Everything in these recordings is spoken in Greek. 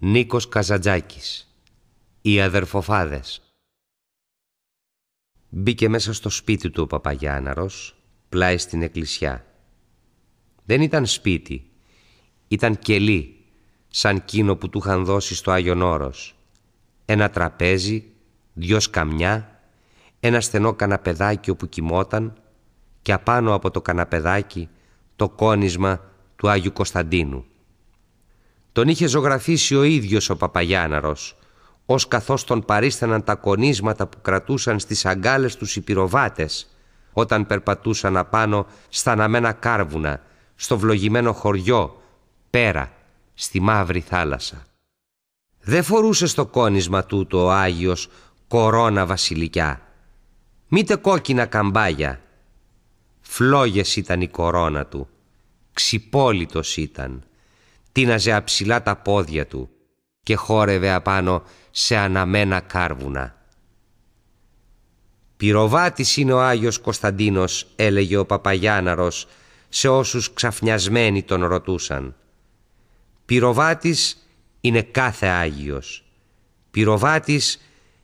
Νίκος Καζαντζάκης Οι αδερφοφάδες Μπήκε μέσα στο σπίτι του ο Παπαγιάνναρος, πλάι στην εκκλησιά. Δεν ήταν σπίτι, ήταν κελί, σαν κίνο που του είχαν δώσει στο Άγιον Όρος. Ένα τραπέζι, δυο σκαμιά, ένα στενό καναπεδάκι όπου κοιμόταν και απάνω από το καναπεδάκι το κόνισμα του Άγιου Κωνσταντίνου. Τον είχε ζωγραφίσει ο ίδιος ο Παπαγιάναρος, ως καθώς τον παρίσταναν τα κονίσματα που κρατούσαν στις αγκάλες τους οι πυροβάτες, όταν περπατούσαν απάνω στα αναμένα κάρβουνα, στο βλογημένο χωριό, πέρα, στη μαύρη θάλασσα. Δεν φορούσε στο κόνισμα τούτο ο Άγιος κορώνα βασιλικιά, μήτε κόκκινα καμπάγια. Φλόγες ήταν η κορώνα του, ξυπόλυτος ήταν τίναζε αψηλά τα πόδια του και χόρευε απάνω σε αναμένα κάρβουνα. «Πυροβάτης είναι ο Άγιος Κωνσταντίνος», έλεγε ο Παπαγιάναρος σε όσους ξαφνιασμένοι τον ρωτούσαν. «Πυροβάτης είναι κάθε Άγιος. Πυροβάτης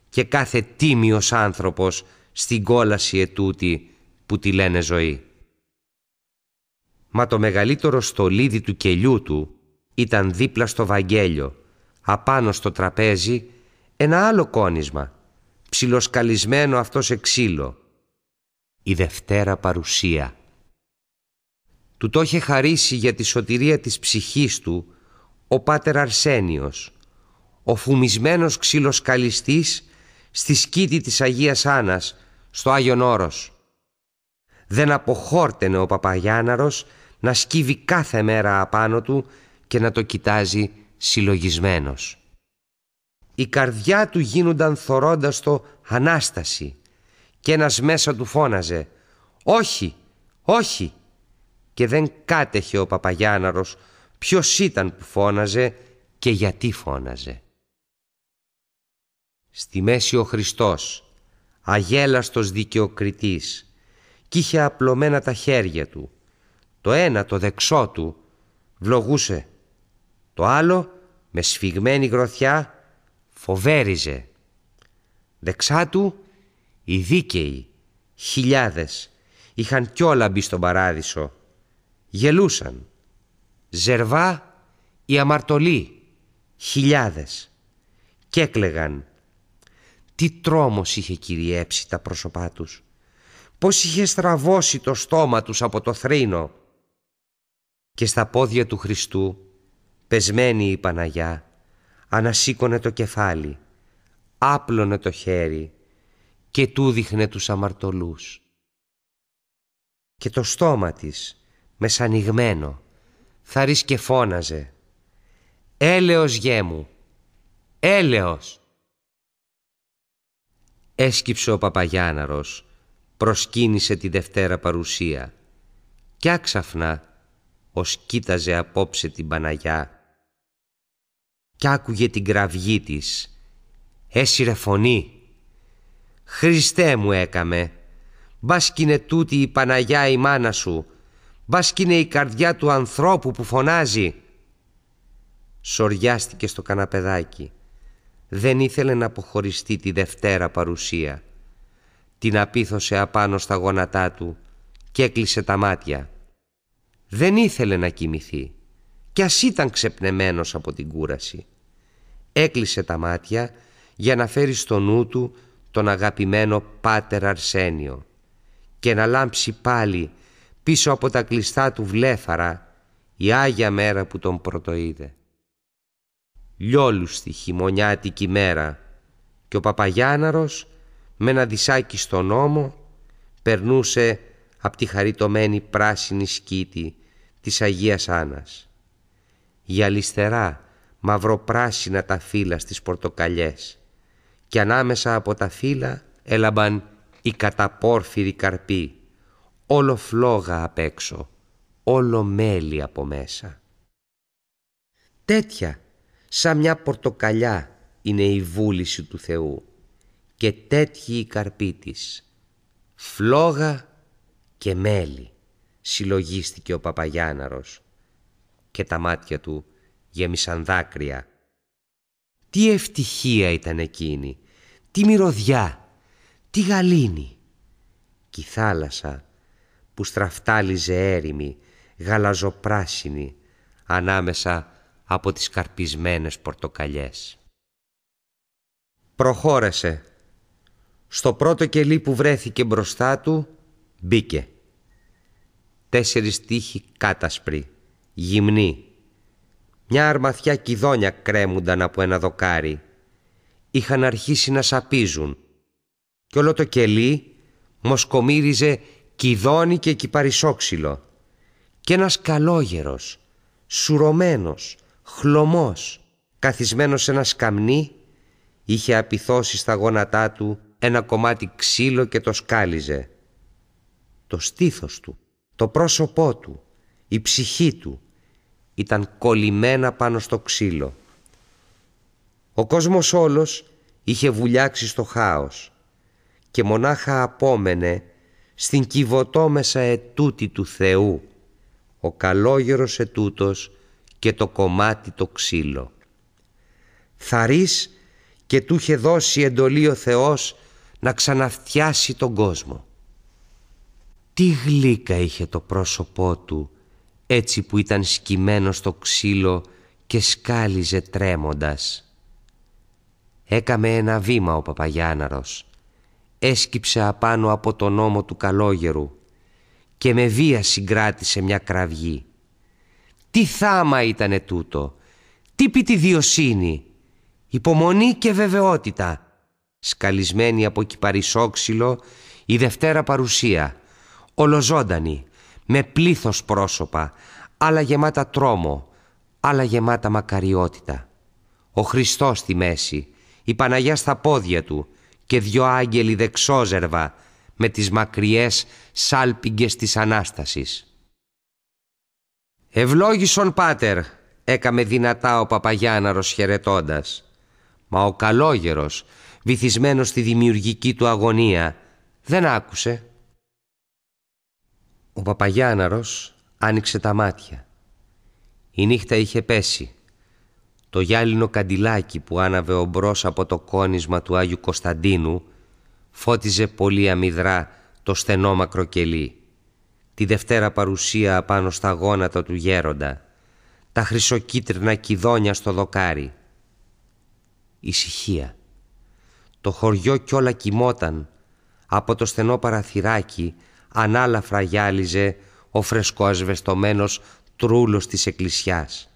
και κάθε τίμιος άνθρωπος στην κόλαση ετούτη που τη λένε ζωή». Μα το μεγαλύτερο στολίδι του κελιού του ήταν δίπλα στο βαγγέλιο, απάνω στο τραπέζι, ένα άλλο κόνισμα, ψιλοσκαλισμένο αυτός σε ξύλο. Η Δευτέρα Παρουσία Του το είχε χαρίσει για τη σωτηρία της ψυχής του ο πάτερ Αρσένιος, ο φουμισμένος ξυλοσκαλιστής στη σκήτη της Αγίας Άννας, στο Άγιον Όρος. Δεν αποχόρτενε ο Παπαγιάνναρος να σκύβει κάθε μέρα απάνω του και να το κοιτάζει συλλογισμένος. Η καρδιά του γίνονταν θωρώντας το Ανάσταση και ένας μέσα του φώναζε «Όχι, όχι» και δεν κάτεχε ο Παπαγιάναρος ποιος ήταν που φώναζε και γιατί φώναζε. Στη μέση ο Χριστός, αγέλαστος δικαιοκριτής, κι είχε απλωμένα τα χέρια του. Το ένα το δεξό του βλογούσε το άλλο με σφιγμένη γροθιά φοβέριζε. Δεξά του οι δίκαιοι, χιλιάδες, είχαν κιόλα μπει στον παράδεισο. Γελούσαν. Ζερβά οι αμαρτωλοί, χιλιάδες. και έκλεγαν. Τι τρόμος είχε κυριέψει τα πρόσωπά τους. Πώς είχε στραβώσει το στόμα τους από το θρήνο. Και στα πόδια του Χριστού Πεσμένη η Παναγιά, ανασήκωνε το κεφάλι, άπλωνε το χέρι και του δείχνε τους αμαρτωλούς. Και το στόμα της, μεσανιγμένο, Θα και φώναζε «Έλεος γέ μου, έλεος». Έσκυψε ο Παπαγιάναρος, προσκύνησε τη Δευτέρα παρουσία και άξαφνα, ως κοίταζε απόψε την Παναγιά, κι άκουγε την κραυγή της. Έσυρε φωνή. «Χριστέ μου έκαμε, Μπά τούτη η Παναγιά η μάνα σου, μπας η καρδιά του ανθρώπου που φωνάζει». Σοριάστηκε στο καναπεδάκι. Δεν ήθελε να αποχωριστεί τη Δευτέρα παρουσία. Την απίθωσε απάνω στα γόνατά του και έκλεισε τα μάτια. Δεν ήθελε να κοιμηθεί κι ας ήταν ξεπνεμένος από την κούραση έκλεισε τα μάτια για να φέρει στο νου του τον αγαπημένο πάτερ Αρσένιο και να λάμψει πάλι πίσω από τα κλειστά του βλέφαρα η Άγια μέρα που τον πρωτοείδε. Λιόλουστη χειμωνιάτικη μέρα και ο Παπαγιάναρος με ένα δισάκι στον ώμο περνούσε από τη χαριτωμένη πράσινη σκήτη της Αγίας Άννας. Η αλιστερά μαυροπράσινα τα φύλλα στις πορτοκαλιές και ανάμεσα από τα φύλλα έλαμπαν οι καταπόρφυροι καρποί, όλο φλόγα απ' έξω, όλο μέλι από μέσα. Τέτοια, σαν μια πορτοκαλιά, είναι η βούληση του Θεού και τέτοιοι οι καρποί της. Φλόγα και μέλι, συλλογίστηκε ο Παπαγιάναρος και τα μάτια του γέμισαν δάκρυα. Τι ευτυχία ήταν εκείνη, τι μυρωδιά, τι γαλήνη. Κι η θάλασσα που στραφτάλιζε έρημη, γαλαζοπράσινη, ανάμεσα από τις καρπισμένες πορτοκαλιές. Προχώρεσε. Στο πρώτο κελί που βρέθηκε μπροστά του, μπήκε. Τέσσερις τείχοι κάτασπροι, γυμνοί, μια αρμαθιά κυδόνια κρέμουνταν από ένα δοκάρι. Είχαν αρχίσει να σαπίζουν. Κι όλο το κελί μοσκομύριζε κυδόνι και κυπαρισόξυλο. Κι ένας καλόγερος, σουρωμένος, χλωμός, καθισμένος σε ένα σκαμνί, είχε απειθώσει στα γόνατά του ένα κομμάτι ξύλο και το σκάλιζε. Το στήθος του, το πρόσωπό του, η ψυχή του ήταν κολλημένα πάνω στο ξύλο. Ο κόσμος όλος είχε βουλιάξει στο χάος και μονάχα απόμενε στην κυβωτόμεσα ετούτη του Θεού ο καλόγερος ετούτος και το κομμάτι το ξύλο. Θαρής και του είχε δώσει εντολή ο Θεός να ξαναφτιάσει τον κόσμο. Τι γλύκα είχε το πρόσωπό του έτσι που ήταν σκυμμένο στο ξύλο και σκάλιζε τρέμοντας. Έκαμε ένα βήμα ο Παπαγιάναρος. Έσκυψε απάνω από τον ώμο του καλόγερου και με βία συγκράτησε μια κραυγή. Τι θάμα ήτανε τούτο, τι πιτιδιοσύνη, υπομονή και βεβαιότητα. Σκαλισμένη από κυπαρισόξυλο η Δευτέρα παρουσία, ολοζώντανη, με πλήθος πρόσωπα, άλλα γεμάτα τρόμο, άλλα γεμάτα μακαριότητα. Ο Χριστός στη μέση, η Παναγιά στα πόδια του και δυο άγγελοι δεξόζερβα με τις μακριές σάλπιγγες της Ανάστασης. «Ευλόγησον Πάτερ», έκαμε δυνατά ο Παπαγιάνναρος χαιρετώντας. Μα ο καλόγερος, βυθισμένος στη δημιουργική του αγωνία, δεν άκουσε. Ο Παπαγιάναρος άνοιξε τα μάτια. Η νύχτα είχε πέσει. Το γυάλινο καντιλάκι που άναβε ο μπρος από το κόνισμα του Άγιου Κωνσταντίνου φώτιζε πολύ αμυδρά το στενό μακροκελί. Τη Δευτέρα παρουσία απάνω στα γόνατα του γέροντα. Τα χρυσοκίτρινα κιδόνια στο δοκάρι. Ησυχία. Το χωριό κιόλα κοιμόταν από το στενό παραθυράκι ανάλαφρα γυάλιζε ο φρεσκοασβεστομένος τρούλος της εκκλησιάς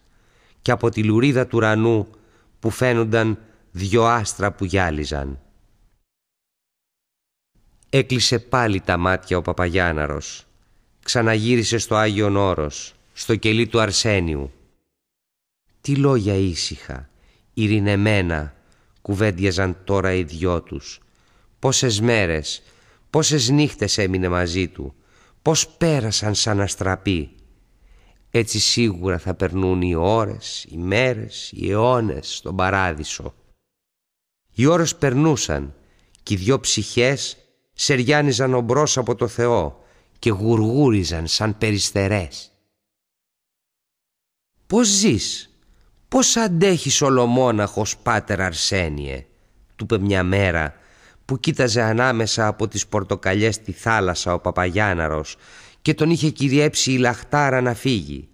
και από τη λουρίδα του ουρανού που φαίνονταν δυο άστρα που γυάλιζαν. Έκλεισε πάλι τα μάτια ο Παπαγιάναρος. Ξαναγύρισε στο Άγιον Όρος, στο κελί του Αρσένιου. Τι λόγια ήσυχα, ειρηνεμένα, κουβέντιαζαν τώρα οι δυο τους. Πόσες μέρες Πόσες νύχτες έμεινε μαζί του, πώς πέρασαν σαν αστραπή. Έτσι σίγουρα θα περνούν οι ώρες, οι μέρες, οι αιώνες στον παράδεισο. Οι ώρες περνούσαν και οι δυο ψυχές σεριάνιζαν ομπρός από το Θεό και γουργούριζαν σαν περιστερές. «Πώς ζεις, πώς αντέχεις ολομόναχος πάτερ Αρσένιε» του είπε μια μέρα που κοίταζε ανάμεσα από τις πορτοκαλιές τη θάλασσα ο Παπαγιάναρος και τον είχε κυριέψει η λαχτάρα να φύγει.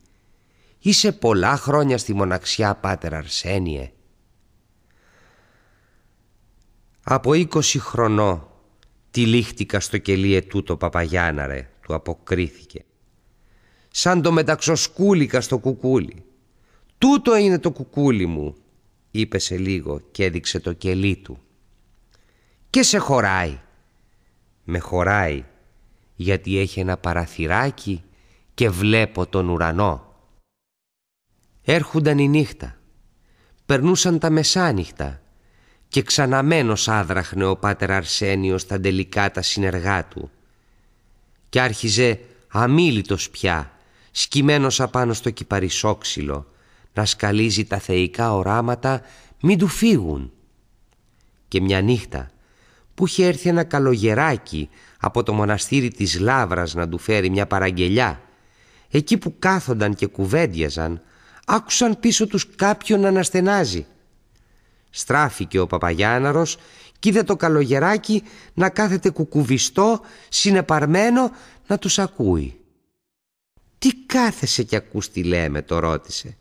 «Είσαι πολλά χρόνια στη μοναξιά, πάτερ Αρσένιε». Από είκοσι χρονό τυλίχτηκα στο κελί ετούτο Παπαγιάναρε, του αποκρίθηκε. Σαν το μεταξοσκούλικα στο κουκούλι. «Τούτο είναι το κουκούλι μου», είπε σε λίγο και έδειξε το κελί του και σε χωράει. Με χωράει γιατί έχει ένα παραθυράκι και βλέπω τον ουρανό. Έρχονταν η νύχτα, περνούσαν τα μεσάνυχτα και ξαναμένος άδραχνε ο πάτερ Αρσένιος στα τελικά τα συνεργά του και άρχιζε αμίλητος πια, σκυμμένος απάνω στο κυπαρισόξυλο, να σκαλίζει τα θεϊκά οράματα μην του φύγουν. Και μια νύχτα που είχε έρθει ένα καλογεράκι από το μοναστήρι της Λάβρας να του φέρει μια παραγγελιά. Εκεί που κάθονταν και κουβέντιαζαν, άκουσαν πίσω τους κάποιον να αναστενάζει. Στράφηκε ο Παπαγιάναρος και είδε το καλογεράκι να κάθεται κουκουβιστό, συνεπαρμένο, να τους ακούει. «Τι κάθεσαι κι ακούς τι λέμε» το ρώτησε.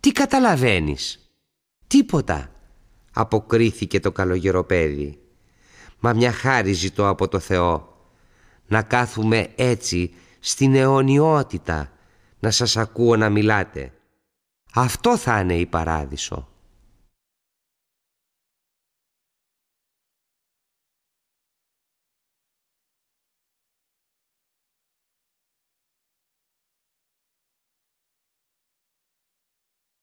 «Τι καταλαβαίνεις» «Τίποτα» αποκρίθηκε το καλογεροπέδι μα μια χάρη ζητώ από το Θεό. Να κάθουμε έτσι στην αιωνιότητα, να σας ακούω να μιλάτε. Αυτό θα είναι η παράδεισο.